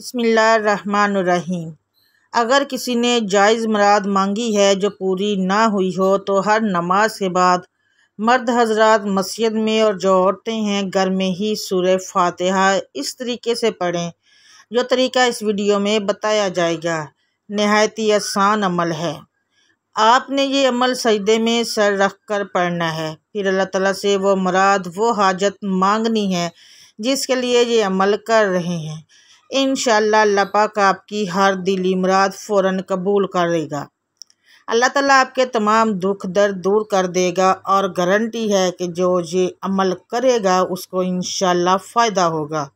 बसमीम अगर किसी ने जायज़ मराद मांगी है जो पूरी ना हुई हो तो हर नमाज के बाद मर्द हजरत मस्जिद में और जो औरतें हैं घर में ही सूर्य फातहा इस तरीके से पढ़ें जो तरीका इस वीडियो में बताया जाएगा नहायत ही आसान अमल है आपने ये अमल सजदे में सर रख कर पढ़ना है फिर अल्लाह तला से वो मुराद वो हाजत मांगनी है जिसके लिए ये अमल कर रहे हैं इन अल्लाह पाक आपकी हर दिली मुराद फ़ौर कबूल करेगा अल्लाह ताला आपके तमाम दुख दर्द दूर कर देगा और गारंटी है कि जो ये अमल करेगा उसको इन फ़ायदा होगा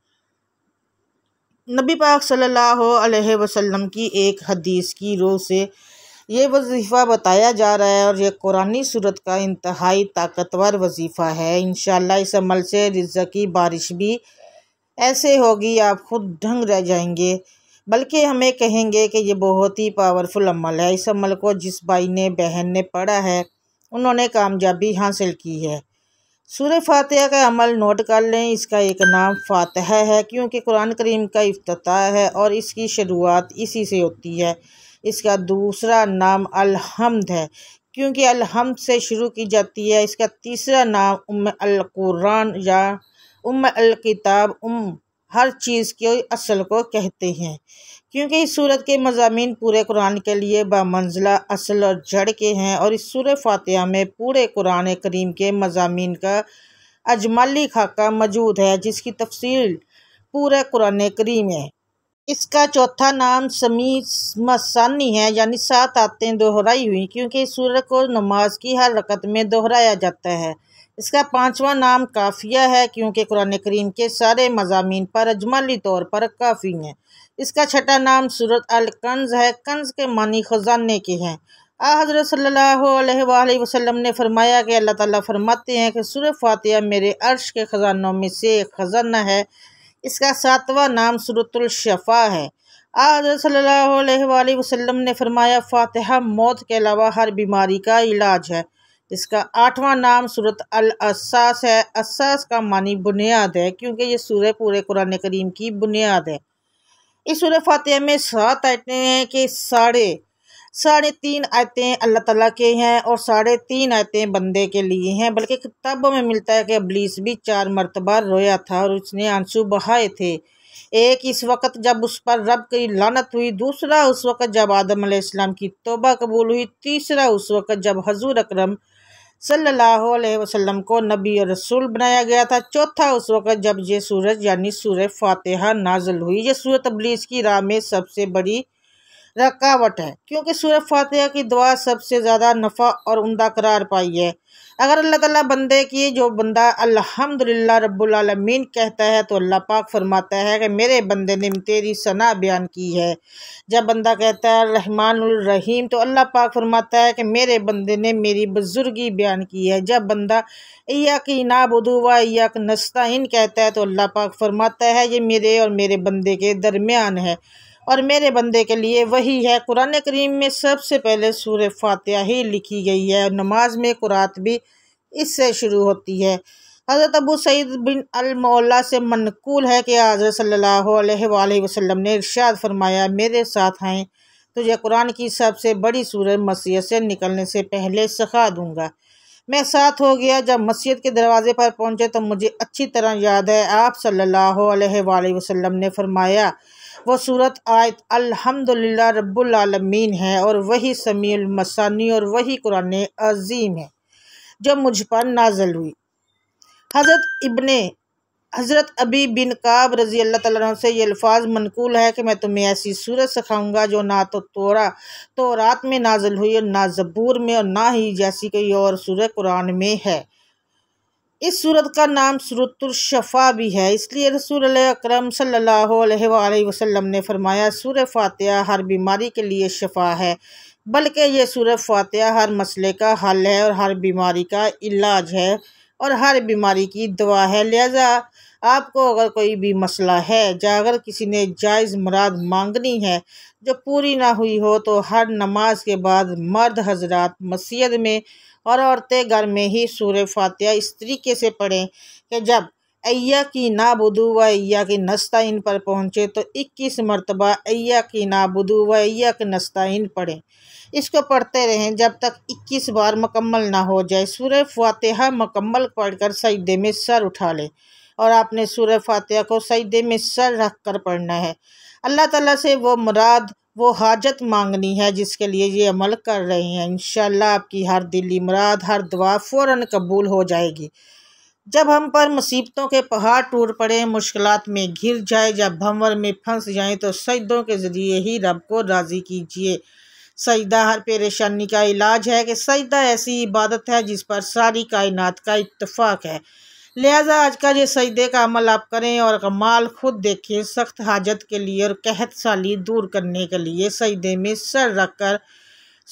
नबी पाक सल्लल्लाहु अलैहि वसल्लम की एक हदीस की रो से ये वजीफ़ा बताया जा रहा है और ये कुरानी सूरत का इंतहाई ताकतवर वजीफ़ा है इन इस अमल से रज़ा की बारिश भी ऐसे होगी आप खुद ढंग रह जाएंगे बल्कि हमें कहेंगे कि ये बहुत ही पावरफुल अमल है इस अमल को जिस भाई ने बहन ने पढ़ा है उन्होंने कामयाबी हासिल की है सूर्य फातह का अमल नोट कर लें इसका एक नाम फातह है क्योंकि कुरान करीम का अफ्ताह है और इसकी शुरुआत इसी से होती है इसका दूसरा नाम अलहमद है क्योंकि अलहमद से शुरू की जाती है इसका तीसरा नाम उम अलकुरान या उम अल किताब उम हर चीज़ के असल को कहते हैं क्योंकि इस सूरत के मजामी पूरे कुरान के लिए बामंजिला असल और जड़ के हैं और इस सूर फातह में पूरे कुरान करीम के मजामी का अजमाली खाका मौजूद है जिसकी तफसील पूरे कुरान करीम है इसका चौथा नाम समी मसानी है यानी सात आते दोहराई हुई क्योंकि इस को नमाज की हर रकत में दोहराया जाता है इसका पांचवा नाम काफिया है क्योंकि कुरान करीम के सारे मजामी पर अजमली तौर पर काफ़ी हैं इसका छठा नाम सूरत अल कंज है कंज के मानी ख़जाने के हैं आ हज़रत सल्ला वसलम ने फरमाया कि अल्लाह ताला फरमाते हैं कि सूर फातिहा मेरे अर्श के ख़जानों में से एक ख़जाना है इसका सातवां नाम सूरतुलशफ़ा है आ हज़रत सल्ला वसलम ने फरमाया फातिहा मौत के अलावा हर बीमारी का इलाज है इसका आठवां नाम सूरत अल अस्सास है असास का मानी बुनियाद है क्योंकि ये सूर्य पूरे कुरान करीम की बुनियाद है इस सूर्य फातह में सात आयतें हैं कि साढ़े साढ़े तीन आयतें अल्लाह ताला के हैं और साढ़े तीन आयतें बंदे के लिए हैं बल्कि किताबों में मिलता है कि अबलीस भी चार मरतबा रोया था और उसने आंसू बहाए थे एक इस वक्त जब उस पर रब की लानत हुई दूसरा उस वक्त जब आदम आदम की तोबा कबूल हुई तीसरा उस वक्त जब हजूर अकरम सल्लल्लाहु अलैहि वसल्लम को नबी और रसूल बनाया गया था चौथा उस वक़्त जब ये सूरज यानी सूर्य फातिहा नाजल हुई ये सूरत अबलीस की राह में सबसे बड़ी रकावट है क्योंकि सूर्य फातह की दुआ सबसे ज़्यादा नफ़ा और उमदा करार पाई है अगर अल्लाह ताला बंदे की जो बंदा अल्हम्दुलिल्लाह रबालमीन कहता है तो अल्लाह पाक फरमाता है कि मेरे बंदे ने तेरी सना बयान की है जब बंदा कहता है रहमानुलरहीम तो अल्लाह पाक फरमाता है कि मेरे बंदे ने मेरी बुजुर्गी बयान की है जब बंदा या कि नाबुदुवा या नस्ता कहता है तो अल्लाह पाक फरमाता है ये मेरे और मेरे बंदे के दरमियान है और मेरे बंदे के लिए वही है कुरान करीम में सबसे पहले सूर फातह ही लिखी गई है और नमाज में कुरात भी इससे शुरू होती है हज़रत अबू सईद बिन अलमौला से मनकूल है कि हज़रत सल्ला वसलम ने इर्शाद फरमाया मेरे साथ आएँ तुझे कुरान की सबसे बड़ी सूरत मसीह से निकलने से पहले सखा दूँगा मैं साथ हो गया जब मस्जिद के दरवाज़े पर पहुँचे तो मुझे अच्छी तरह याद है आप सल्लल्लाहु अलैहि वसल्लम ने फरमाया वो सूरत आयत अल्हम्दुलिल्लाह रब्बुल आलमीन है और वही समील मसानी और वही कुरान अजीम है जो मुझ पर नाजल हुई हज़रत इबन हज़रत अबी बिन काब रज़ी अल्लाह तला से ये अल्फाज मनकूल है कि मैं तुम्हें ऐसी सूरत सिखाऊंगा जो ना तो तोरा तो रात में नाजल हुई और ना जबूर में और ना ही जैसी कोई और सूरत कुरान में है इस सूरत का नाम सूरतुलशफ़ा भी है इसलिए रसूल अक्रम सल्लल्लाहु वसल्लम ने फरमाया सूर फातह हर बीमारी के लिए शफा है बल्कि ये सूर फातह हर मसले का हल है और हर बीमारी का इलाज है और हर बीमारी की दवा है लिहाजा आपको अगर कोई भी मसला है या अगर किसी ने जायज़ मुराद मांगनी है जो पूरी ना हुई हो तो हर नमाज के बाद मर्द हजरात मस्जिद में और औरतें घर में ही सूर फातिहा इस तरीके से पढ़ें कि जब अय्या की बुदू व अय्या की इन पर पहुँचे तो इक्कीस मरतबा अय्या की बुदू व अय्या की इन पढ़ें इसको पढ़ते रहें जब तक इक्कीस बार मकम्मल ना हो जाए सूर फातिहा पढ़ पढ़कर सजदे में सर उठा लें और आपने सूर फातिहा को सईदे में सर रख कर पढ़ना है अल्लाह ताला से वो मुराद वो हाजत मांगनी है जिसके लिए ये अमल कर रहे हैं इन आपकी हर दिली मुराद हर दुआ फ़ौर कबूल हो जाएगी जब हम पर मुसीबतों के पहाड़ टूट पड़े मुश्किल में घिर जाए जब भंवर में फंस जाएँ तो सईदों के ज़रिए ही रब को राज़ी कीजिए सईदा हर परेशानी का इलाज है कि सईदा ऐसी इबादत है जिस पर सारी कायनात का इतफ़ाक़ है लिहाजा आज का ये सजदे का अमल आप करें और कमाल खुद देखें सख्त हाजत के लिए और कहत साली दूर करने के लिए सजदे में सर रख कर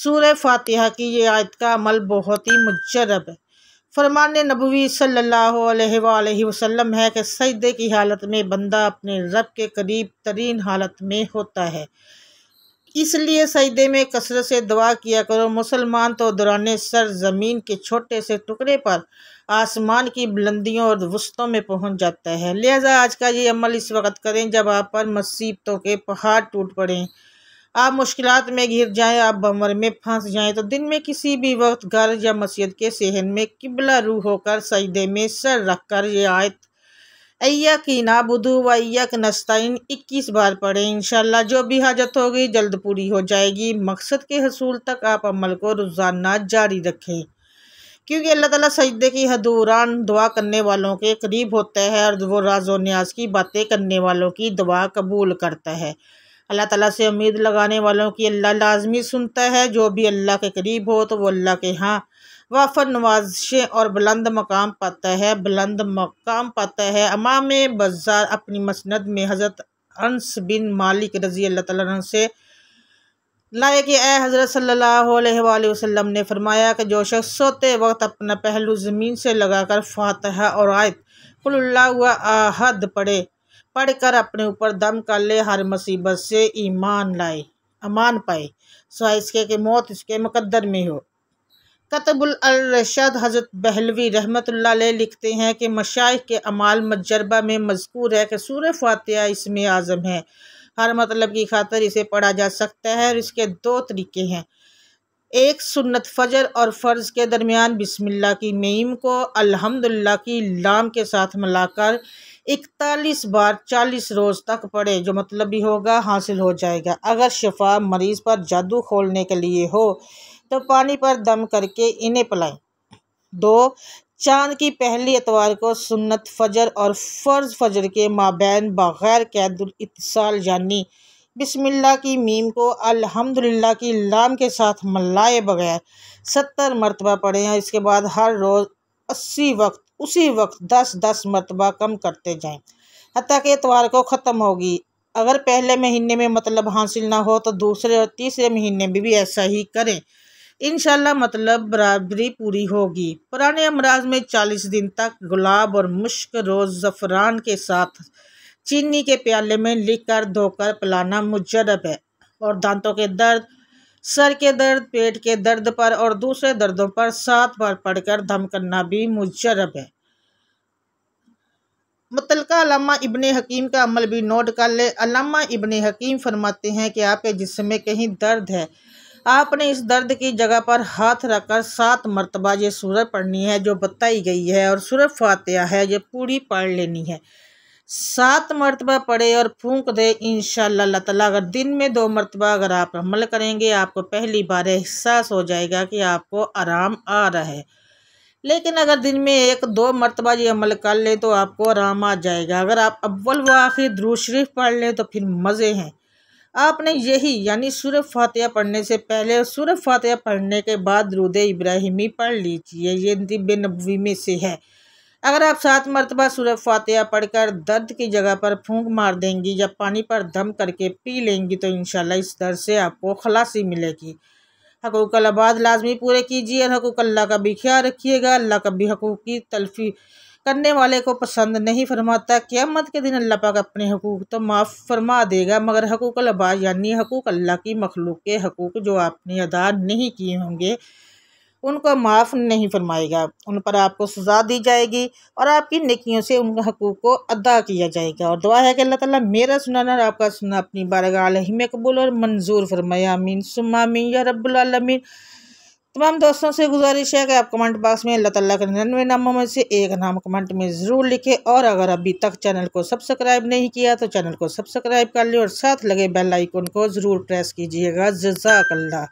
सूर फातिहा की ये आयत का अमल बहुत ही मुजरब है फरमान नबवी सल्लल्लाहु अलैहि वसल्लम है कि सजदे की हालत में बंदा अपने रब के करीब तरीन हालत में होता है इसलिए सजदे में कसरत से दुआ किया करो मुसलमान तो दौरान सर ज़मीन के छोटे से टुकड़े पर आसमान की बुलंदियों और वस्तों में पहुंच जाता है लिहाजा आज का ये अमल इस वक्त करें जब आप पर मुसीबतों के पहाड़ टूट पड़ें आप मुश्किल में घिर जाएं आप बमर में फंस जाएं तो दिन में किसी भी वक्त घर या मस्जिद के सहन में किबला रू होकर सजदे में सर रख कर ये आयत अयक ही ना बुधु व अयक नस्ताइन इक्कीस बार पढ़ें इनशाला जो भी हाजत होगी जल्द पूरी हो जाएगी मकसद के हसूल तक आप अमल को रोज़ाना जारी रखें क्योंकि अल्लाह ताला सजदे की हदूरान दुआ करने वालों के करीब होता है और वो राज न्याज की बातें करने वालों की दुआ कबूल करता है अल्लाह ताला से उम्मीद लगाने वालों की अल्लाह लाजमी सुनता है जो भी अल्लाह के करीब हो तो वो अल्लाह के यहाँ वाफर नवाजशें और बुलंद मकाम पाता है बुलंद मकाम पाता है अमाम बज़ार अपनी मसंद में हज़रत अनस बिन मालिक रज़ी अल्लाह तन से लाए कि ए हज़रत सल्ला वसम ने फरमाया कि जो शख्स सोते वक्त अपना पहलू ज़मीन से लगा कर फातहा और आयत कुल्ला हुआ आहद पढ़े पढ़ कर अपने ऊपर दम कर ले हर मुसीबत से ईमान लाए अमान पाए सो इसके कि मौत इसके मुकदर में हो कतबुलरशद हज़रत बहलवी रहमत लिखते हैं कि मशाइ के अमाल मजरबा में मजकूर है कि सूर फातह इसमें आज़म है हर मतलब की खातर इसे पढ़ा जा सकता है और इसके दो तरीके हैं एक सुन्नत फजर और फ़र्ज़ के दरमियान बिस्मिल्लाह की मेम को अल्हम्दुलिल्लाह की लाम के साथ मिलाकर इकतालीस बार चालीस रोज़ तक पढ़े जो मतलब भी होगा हासिल हो जाएगा अगर शफा मरीज़ पर जादू खोलने के लिए हो तो पानी पर दम करके इन्हें पलाएं दो चांद की पहली एतवार को सुन्नत फजर और फ़र्ज फजर के माबैन बग़ैर इतसाल यानी बिस्मिल्लाह की मीम को अल्हम्दुलिल्लाह की लाम के साथ मल्लाए बगैर सत्तर मरतबा पढ़ें और इसके बाद हर रोज़ अस्सी वक्त उसी वक्त दस दस मरतबा कम करते जाएं हती कि एतवार को ख़त्म होगी अगर पहले महीने में मतलब हासिल ना हो तो दूसरे और तीसरे महीने में भी ऐसा ही करें इन मतलब बराबरी पूरी होगी पुराने अमराज में चालीस दिन तक गुलाब और मुश्क रोज़ ज़फ़रान के साथ चीनी के प्याले में लिख कर धोकर पिलाना मुजरब है और दांतों के दर्द सर के दर्द पेट के दर्द पर और दूसरे दर्दों पर सात बार पढ़कर दम करना भी मुजरब है मतलका इबन हकीम का अमल भी नोट कर ले इबन हकीम फरमाते हैं कि आपके जिसमें कहीं दर्द है आपने इस दर्द की जगह पर हाथ रखकर सात मरतबा ये सूरत पढ़नी है जो बताई गई है और सूरत फातह है ये पूरी पढ़ लेनी है सात मरतबा पढ़े और फूंक दे इन ताला अगर दिन में दो मरतबा अगर आप अमल करेंगे आपको पहली बार एहसास हो जाएगा कि आपको आराम आ रहा है लेकिन अगर दिन में एक दो मरतबा ये अमल कर लें तो आपको आराम आ जाएगा अगर आप अव्वल व आखिर द्रू शरीफ पढ़ लें तो फिर मज़े हैं आपने यही यानी सूर्य फातह पढ़ने से पहले और सूर्य फातह पढ़ने के बाद रुद इब्राहिमी पढ़ लीजिए ये दिब्य नबी में से है अगर आप सात मरतबा सूर्य फातह पढ़कर दर्द की जगह पर फूंक मार देंगी या पानी पर दम करके पी लेंगी तो इन इस दर्द से आपको खलासी मिलेगी हकूक आबाद लाजमी पूरे कीजिए और हकूक अल्लाह का भी ख्याल रखिएगा अल्लाह का भी हकूक की तलफी करने वाले को पसंद नहीं फरमाता क़्यामत के दिन अल्लाह पाक अपने हकूक़ तो माफ़ फरमा देगा मगर हकूक़ अलबा यानी हकूक़ अल्लाह की मखलूक के हकूक़ जो आपने अदा नहीं किए होंगे उनको माफ़ नहीं फरमाएगा उन पर आपको सज़ा दी जाएगी और आपकी नकियों से उनके हकूक़ को अदा किया जाएगा और दुआ है कि अल्लाह ताला मेरा सुनाना और आपका सुना अपनी बारगाह में कबूल और मंजूर फरमाया आमीन सुमामीन या रब्बुल आलमीन तमाम तो दोस्तों से गुजारिश है कि आप कमेंट बॉक्स में अल्लाह तला के निन्नवे नामों में से एक नाम कमेंट में ज़रूर लिखें और अगर अभी तक चैनल को सब्सक्राइब नहीं किया तो चैनल को सब्सक्राइब कर लें और साथ लगे बेल आइकन को ज़रूर प्रेस कीजिएगा जजाकल्ला